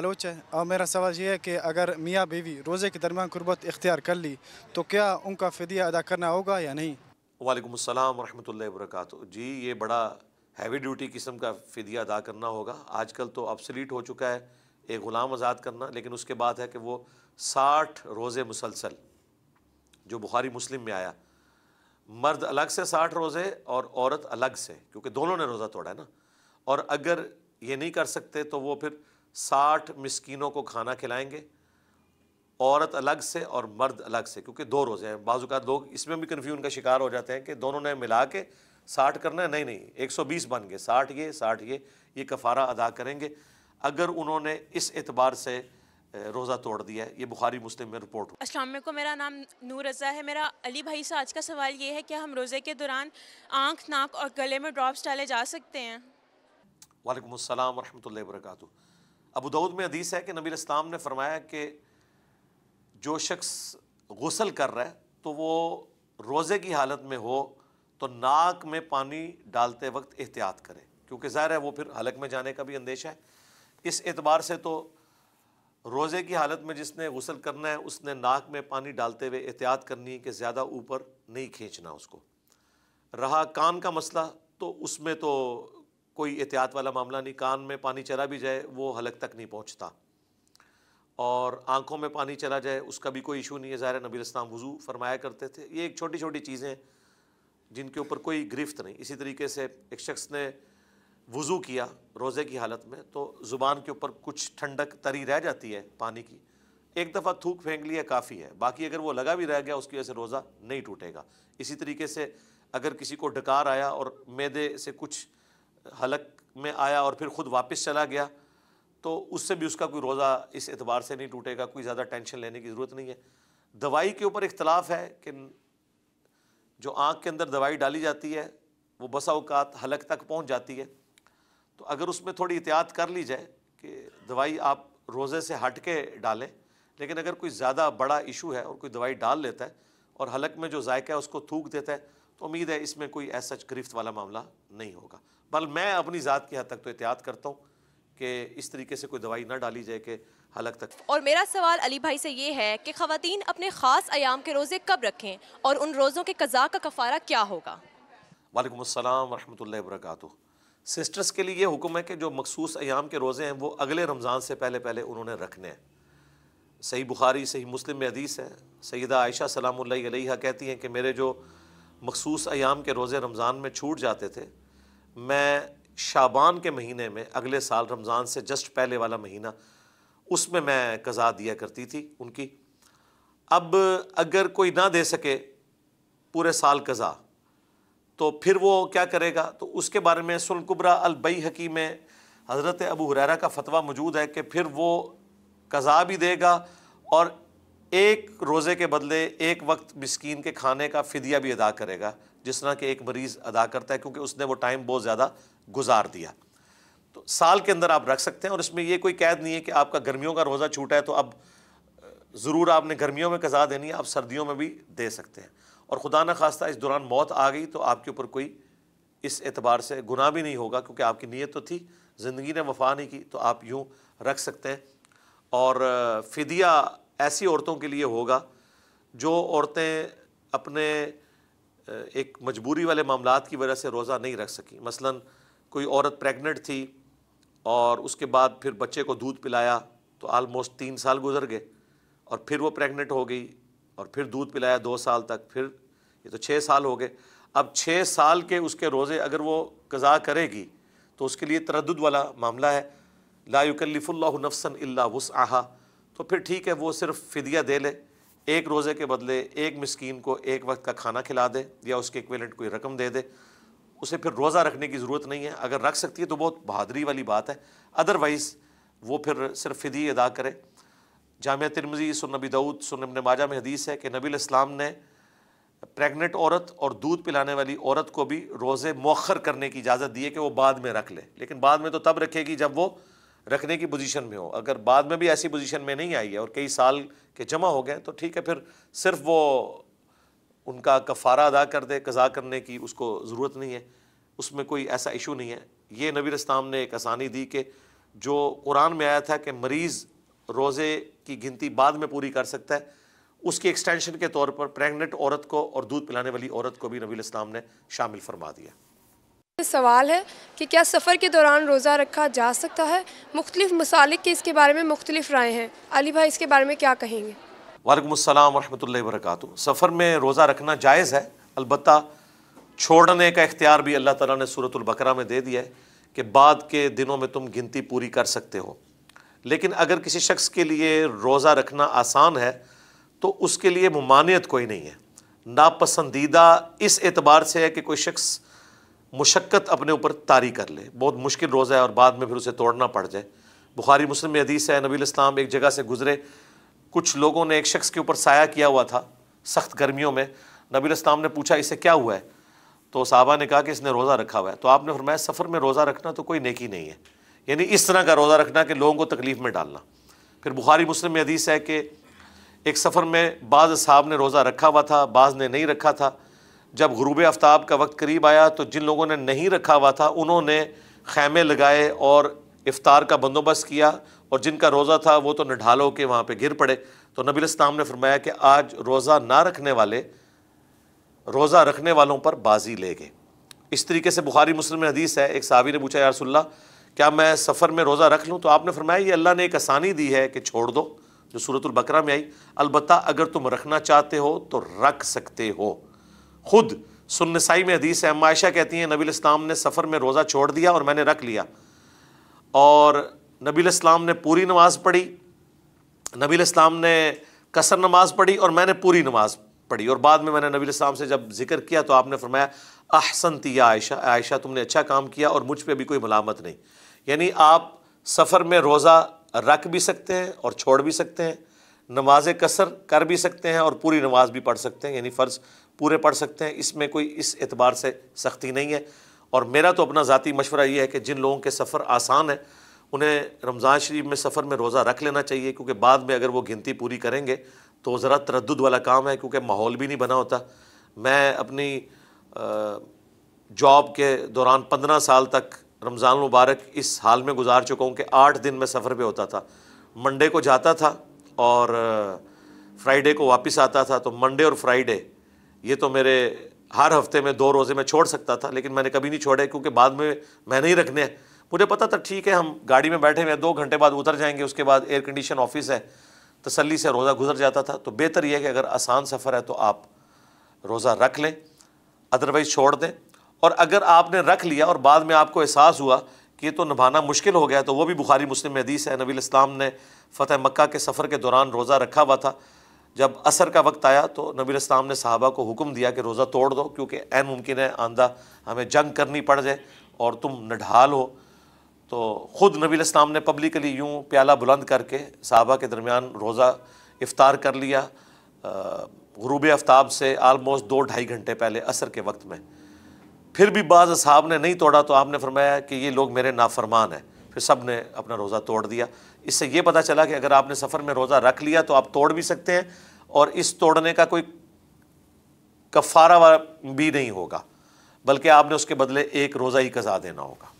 आलोच है और मेरा सवाल यह है कि अगर मियाँ बीवी रोज़े के दरमियान गुरबत इख्तियार कर ली तो क्या उनका फ़दिया अदा करना होगा या नहीं वालेकुम अस्सलाम वरहमतुल्लाहि वबरकत जी ये बड़ा हैवी ड्यूटी किस्म का फ़दिया अदा करना होगा आजकल तो अपसलीट हो चुका है एक ग़ुलाम आज़ाद करना लेकिन उसके बाद है कि वो साठ रोज़े मुसलसल जो बुखारी मुस्लिम में आया मर्द अलग से साठ रोज़े और औरत अलग से क्योंकि दोनों ने रोज़ा तोड़ा है ना और अगर ये नहीं कर सकते तो वो फिर साठ मिसकीनों को खाना खिलाएंगे औरत अलग से और मर्द अलग से क्योंकि दो रोज़े हैं बाजू का लोग इसमें भी कन्फ्यूजन का शिकार हो जाते हैं कि दोनों ने मिला के साठ करना है नहीं नहीं एक सौ बीस बन गए साठ ये साठ ये ये कफ़ारा अदा करेंगे अगर उन्होंने इस एतबार से रोज़ा तोड़ दिया है ये बुखारी मुस्लिम में रिपोर्ट अस्सलाम को मेरा नाम नूर रज़ा है मेरा अली भाई से आज का सवाल ये है कि हम रोज़े के दौरान आँख नाक और गले में ड्रॉप्स डाले जा सकते हैं वालेकुम अस्सलाम वरहमतुल्लाहि वरकatuh अब दाऊद में हदीस है कि नबी इस्लाम ने फरमाया कि जो शख्स गसल कर रहा है तो वो रोज़े की हालत में हो तो नाक में पानी डालते वक्त एहतियात करें क्योंकि ज़ाहिर है वो फिर हलक में जाने का भी अंदेशा है इस एतबार से तो रोज़े की हालत में जिसने गसल करना है उसने नाक में पानी डालते हुए एहतियात करनी है कि ज़्यादा ऊपर नहीं खींचना उसको रहा कान का मसला तो उसमें तो कोई एहतियात वाला मामला नहीं कान में पानी चला भी जाए वो हलक तक नहीं पहुँचता और आँखों में पानी चला जाए उसका भी कोई इशू नहीं है ज़ाहिर नबी इस्लाम वज़ू फरमाया करते थे ये एक छोटी छोटी चीज़ें जिनके ऊपर कोई गिरफ्त नहीं इसी तरीके से एक शख्स ने वज़ू किया रोज़े की हालत में तो ज़ुबान के ऊपर कुछ ठंडक तरी रह जाती है पानी की एक दफ़ा थूक फेंक लिया काफ़ी है बाकी अगर वो लगा भी रह गया उसकी वजह से रोज़ा नहीं टूटेगा इसी तरीके से अगर किसी को डकार आया और मैदे से कुछ हलक में आया और फिर ख़ुद वापस चला गया तो उससे भी उसका कोई रोज़ा इस एतबार से नहीं टूटेगा कोई ज़्यादा टेंशन लेने की ज़रूरत नहीं है दवाई के ऊपर इख्तलाफ है कि जो आँख के अंदर दवाई डाली जाती है वो बसा अवकात हलक तक पहुँच जाती है तो अगर उसमें थोड़ी एहतियात कर ली जाए कि दवाई आप रोज़े से हट के डालें लेकिन अगर कोई ज़्यादा बड़ा इशू है और कोई दवाई डाल लेता है और हलक में जो जायका है उसको थूक देता है तो उम्मीद है इसमें कोई ऐसा गिरफ्त वाला मामला नहीं होगा पर मैं अपनी ज़ात की हद तक तो एहतियात करता हूँ कि इस तरीके से कोई दवाई ना डाली जाए कि हलक तक और मेरा सवाल अली भाई से ये है कि खातन अपने ख़ास आयाम के रोज़े कब रखें और उन रोज़ों के कज़ा का कफ़ारा क्या होगा वालेकुम अस्सलाम वरहमतुल्लाहि वबरकातुहू सिस्टर्स के लिए ये हुक्म है कि जो मखसूस अयाम के रोज़े हैं वो अगले रमज़ान से पहले पहले उन्होंने रखने हैं सही बुखारी सही मुस्लिम में हदीस है सैदा आयशा सलाम कहती हैं कि मेरे जो मखसूस अयाम के रोज़े रमज़ान में छूट जाते थे मैं शाबान के महीने में अगले साल रमज़ान से जस्ट पहले वाला महीना उसमें मैं कज़ा दिया करती थी उनकी अब अगर कोई ना दे सके पूरे साल कज़ा तो फिर वो क्या करेगा तो उसके बारे में सुलकुबरा अलबई हकी में हज़रत अबू हुररा का फतवा मौजूद है कि फिर वो कज़ा भी देगा और एक रोज़े के बदले एक वक्त मिसकीन के खाने का फ़दिया भी अदा करेगा जिस तरह के एक मरीज़ अदा करता है क्योंकि उसने वो टाइम बहुत ज़्यादा गुजार दिया तो साल के अंदर आप रख सकते हैं और इसमें ये कोई कैद नहीं है कि आपका गर्मियों का रोज़ा छूटा है तो अब ज़रूर आपने गर्मियों में कज़ा देनी है आप सर्दियों में भी दे सकते हैं और खुदा न खास्ता इस दौरान मौत आ गई तो आपके ऊपर कोई इस एतबार से गुनाह भी नहीं होगा क्योंकि आपकी नीयत तो थी ज़िंदगी ने वफा नहीं की तो आप यूँ रख सकते हैं और फ़िदिया ऐसी औरतों के लिए होगा जो औरतें अपने एक मजबूरी वाले मामला की वजह से रोज़ा नहीं रख सकी मसलन कोई औरत प्रेग्नेंट थी और उसके बाद फिर बच्चे को दूध पिलाया तो आलमोस्ट तीन साल गुजर गए और फिर वो प्रेग्नेंट हो गई और फिर दूध पिलाया दो साल तक फिर ये तो छः साल हो गए अब छः साल के उसके रोज़े अगर वो कज़ा करेगी तो उसके लिए तरद वाला मामला है लाकल्फ़ुल्ल नफसन अल्ला वस तो फिर ठीक है वो सिर्फ फ़िदिया दे ले एक रोज़े के बदले एक मस्किन को एक वक्त का खाना खिला दे या उसके इक्वेलेंट कोई रकम दे दे उसे फिर रोज़ा रखने की ज़रूरत नहीं है अगर रख सकती है तो बहुत बहादरी वाली बात है अदरवाइज़ वो फिर सिर्फ फ़िदी अदा करे जाम तिरमजी नबी दाऊद सुन माजा में हदीस है कि नबी इस्लाम ने प्रेग्नेंट औरत और दूध पिलाने वाली औरत को भी रोज़े मौखर करने की इजाज़त दी है कि वो बाद में रख ले लेकिन बाद में तो तब रखेगी जब वो रखने की पोजीशन में हो अगर बाद में भी ऐसी पोजीशन में नहीं आई है और कई साल के जमा हो गए तो ठीक है फिर सिर्फ वो उनका कफ़ारा अदा कर दे कज़ा करने की उसको ज़रूरत नहीं है उसमें कोई ऐसा इशू नहीं है ये नबीर इस्लाम ने एक आसानी दी कि जो कुरान में आया था कि मरीज़ रोज़े की गिनती बाद में पूरी कर सकता है उसकी एक्सटेंशन के तौर पर प्रेगनेंट औरत को और दूध पिलाने वाली औरत को भी नबी इस्लाम ने शामिल फरमा दिया सवाल है कि क्या सफ़र के दौरान रोज़ा रखा जा सकता है मुख्तलिफ मसालिक के इसके बारे में मुख्तलिफ राय हैं अली भाई इसके बारे में क्या कहेंगे वालेकाम वरहमल वरक सफ़र में रोज़ा रखना जायज़ है अलबत् छोड़ने का इख्तियार भी अल्लाह ताला ने सूरतुल्बकरा में दे दिया है कि बाद के दिनों में तुम गिनती पूरी कर सकते हो लेकिन अगर किसी शख्स के लिए रोज़ा रखना आसान है तो उसके लिए ममानियत कोई नहीं है नापसंदीदा इस एतबार से है कि कोई शख्स मुशक्क़त अपने ऊपर तारी कर ले बहुत मुश्किल रोज़ा है और बाद में फिर उसे तोड़ना पड़ जाए बुखारी मुस्लिम में हदीस है नबी इस्लाम एक जगह से गुजरे कुछ लोगों ने एक शख्स के ऊपर साया किया हुआ था सख्त गर्मियों में नबी इस्लाम ने पूछा इसे क्या हुआ है तो साहबा ने कहा कि इसने रोज़ा रखा हुआ है तो आपने फरमाया सफ़र में रोज़ा रखना तो कोई नेकी नहीं है यानी इस तरह का रोज़ा रखना कि लोगों को तकलीफ़ में डालना फिर बुखारी मुस्लिम में हदीस है कि एक सफ़र में बाज़ साहब ने रोज़ा रखा हुआ था बाज़ ने नहीं रखा था जब गरूब आफ्ताब का वक्त करीब आया तो जिन लोगों ने नहीं रखा हुआ था उन्होंने खैमे लगाए और इफ़ार का बंदोबस्त किया और जिनका रोज़ा था वो तो निढाल के वहाँ पर गिर पड़े तो नबी इस्लाम ने फरमाया कि आज रोज़ा ना रखने वाले रोज़ा रखने वालों पर बाजी ले गए इस तरीके से बुखारी मुस्लिम हदीस है एक सावी ने पूछा यारसोल्ला क्या मैं सफ़र में रोज़ा रख लूँ तो आपने फरमाया ये अल्लाह ने एक आसानी दी है कि छोड़ दो जो सूरतुल बकरा में आई अलबत्त अगर तुम रखना चाहते हो तो रख सकते हो खुद सुनसाई में हदीस है मायशा कहती हैं नबी इस्लाम ने सफ़र में रोज़ा छोड़ दिया और मैंने रख लिया और नबी इस्लाम ने पूरी नमाज़ पढ़ी नबी इस्लाम ने कसर नमाज पढ़ी और मैंने पूरी नमाज पढ़ी और बाद में मैंने नबी इस्लाम से जब जिक्र किया तो आपने फरमाया अहसन तिया आयशा आयशा तुमने अच्छा काम किया और मुझ पर अभी कोई मलामत नहीं यानी आप सफ़र में रोज़ा रख भी सकते हैं और छोड़ भी सकते हैं नमाज कसर कर भी सकते हैं और पूरी नमाज भी पढ़ सकते हैं यानी फ़र्ज़ पूरे पढ़ सकते हैं इसमें कोई इस एतबार से सख्ती नहीं है और मेरा तो अपना ज़ाती मशवरा ये है कि जिन लोगों के सफ़र आसान है उन्हें रमज़ान शरीफ में सफ़र में रोज़ा रख लेना चाहिए क्योंकि बाद में अगर वो गिनती पूरी करेंगे तो ज़रा तरद वाला काम है क्योंकि माहौल भी नहीं बना होता मैं अपनी जॉब के दौरान पंद्रह साल तक रमज़ान मुबारक इस हाल में गुजार चुका हूँ कि आठ दिन में सफ़र पर होता था मंडे को जाता था और फ्राइडे को वापस आता था तो मंडे और फ्राइडे ये तो मेरे हर हफ्ते में दो रोज़े मैं छोड़ सकता था लेकिन मैंने कभी नहीं छोड़े क्योंकि बाद में मैं नहीं रखने हैं मुझे पता था ठीक है हम गाड़ी में बैठे हुए दो घंटे बाद उतर जाएंगे उसके बाद एयर कंडीशन ऑफिस है तसली से रोज़ा गुजर जाता था तो बेहतर यह है कि अगर आसान सफ़र है तो आप रोज़ा रख लें अदरवाइज़ छोड़ दें और अगर आपने रख लिया और बाद में आपको एहसास हुआ कि ये तो निभाना मुश्किल हो गया तो वो भी बुखारी मुस्लिम हदीस है नबी इस्लाम ने फ़तेह मक्का के सफ़र के दौरान रोज़ा रखा हुआ था जब असर का वक्त आया तो नबी इस्लाम ने साहबा को हुक्म दिया कि रोज़ा तोड़ दो क्योंकि एन मुमकिन है आंदा हमें जंग करनी पड़ जाए और तुम नढाल हो तो ख़ुद नबी इस्लाम ने पब्लिकली यूँ प्याला बुलंद करके साहबा के दरमियान रोज़ा इफ़ार कर लिया गरूब आफ्ताब से आलमोस्ट दो ढाई घंटे पहले असर के वक्त में फिर भी बाज़ साहब ने नहीं तोड़ा तो आपने फरमाया कि ये लोग मेरे नाफरमान हैं फिर सब ने अपना रोज़ा तोड़ दिया इससे ये पता चला कि अगर आपने सफ़र में रोज़ा रख लिया तो आप तोड़ भी सकते हैं और इस तोड़ने का कोई कफ़ारा भी नहीं होगा बल्कि आपने उसके बदले एक रोज़ा ही कज़ा देना होगा